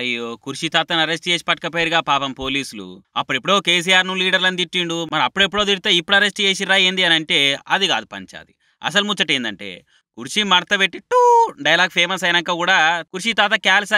అయ్యో తాతను అరెస్ట్ చేసి పట్టకపోయారుగా పాపం పోలీసులు అప్పుడెప్పుడో కేసీఆర్ ను లీడర్లను తిట్టిండు మరి అప్పుడెప్పుడో తిడితే ఇప్పుడు అరెస్ట్ చేసిరా ఏంది అని అంటే అది కాదు పంచాది అసలు ముచ్చట ఏంటంటే కుర్చీ మడత పెట్టి టూ డైలాగ్ ఫేమస్ అయినాక కూడా కుర్చీ తాత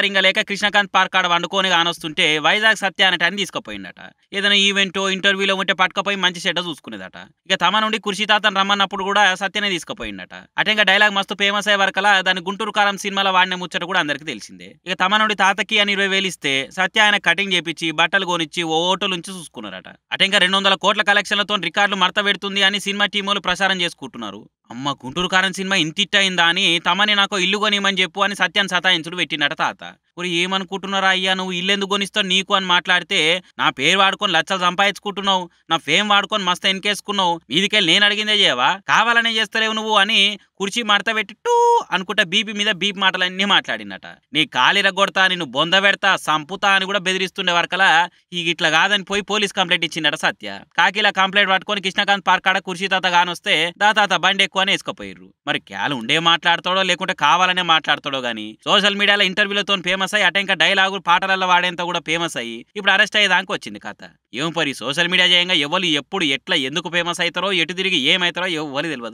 ఇంకా లేక కృష్ణకాంత్ పార్క్ ఆడ వండుకొని కానొస్తుంటే వైజాగ్ సత్య అనే టైం తీసుకుపోయిందట ఏదైనా ఈవెంటో ఇంటర్వ్యూలో ఉంటే పట్టుకపోయి మంచి సెట్ చూసుకునేదట ఇక తమ నుండి కుర్చీ తాతను రమ్మన్నప్పుడు కూడా సత్యనే తీసుకుపోయిందట అటే ఇంకా డైలాగ్ మస్తు ఫేమస్ అయ్యే వరకలా దాని గుంటూరు కారం సినిమాలో వాడిన ముచ్చట కూడా అందరికీ తెలిసిందే ఇక తమ నుండి తాతకి అని ఇరవై వేలు ఇస్తే సత్య ఆయన కటింగ్ చేపించి బట్టలు కొనిచ్చి ఓ హోటల్ నుంచి చూసుకున్నారట అటే ఇంకా రెండు వందల కోట్ల కలెక్షన్లతో రికార్డులు మడత పెడుతుంది అని సినిమా టీములు ప్రసారం చేసుకుంటున్నారు అమ్మ గుంటూరు కారణ సినిమా ఇంత ఇట్ అయిందా అని తమని నాకు ఇల్లు కొనిమని చెప్పు అని సత్యాన్ని సతాయించుడు పెట్టినట తాత ఇప్పుడు ఏమనుకుంటున్నారా అయ్యా నువ్వు ఇల్లు ఎందుకు కొనిస్తావు నీకు అని మాట్లాడితే నా పేరు వాడుకొని లచ్చలు సంపాదించుకుంటున్నావు నా ఫేమ్ వాడుకొని మస్తు ఎన్కేసుకున్నావు మీదికెళ్ళి నేను అడిగిందే చేయవా కావాలనే చేస్తలేవు నువ్వు అని కుర్చీ మడత పెట్టి టూ అనుకుంటా బీపీ మీద బీపీ మాటలన్నీ మాట్లాడినట నీ కాలిరగొడతా నిన్ను బొంద పెడతా సంపుతా అని కూడా బెదిరిస్తుండే వరకలా ఈ ఇట్లా కాదని పోయి పోలీస్ కంప్లైంట్ ఇచ్చిండట సత్య కాకిలా కంప్లైంట్ పట్టుకొని కృష్ణకాంత్ పార్కాడ కుర్చీ తాత కానొస్తే దా తాత బండి ఎక్కువ అని వేసుకపోయారు మరి క్యాల్ ఉండే మాట్లాడతాడో లేకుంటే కావాలనే మాట్లాడతాడో గానీ సోషల్ మీడియాలో ఇంటర్వ్యూలతో ఫేమస్ అయ్యి ఇంకా డైలాగు పాటలలో వాడేంత కూడా ఫేమస్ అయ్యి ఇప్పుడు అరెస్ట్ అయ్యేదానికి వచ్చింది కథ ఏం పరి సోషల్ మీడియా చేయంగా ఎవరు ఎప్పుడు ఎట్లా ఎందుకు ఫేమస్ అవుతారో ఎటు తిరిగి ఏమవుతారో ఎవరు తెలియదు